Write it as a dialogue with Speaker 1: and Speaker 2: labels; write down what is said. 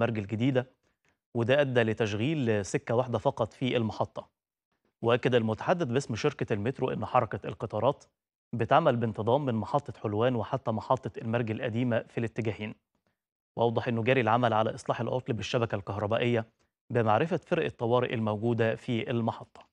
Speaker 1: مرج الجديدة وده أدى لتشغيل سكة واحدة فقط في المحطة وأكد المتحدث باسم شركة المترو أن حركة القطارات بتعمل بانتظام من محطة حلوان وحتى محطة المرج القديمة في الاتجاهين وأوضح أنه جاري العمل على إصلاح العطل بالشبكة الكهربائية بمعرفة فرق الطوارئ الموجودة في المحطة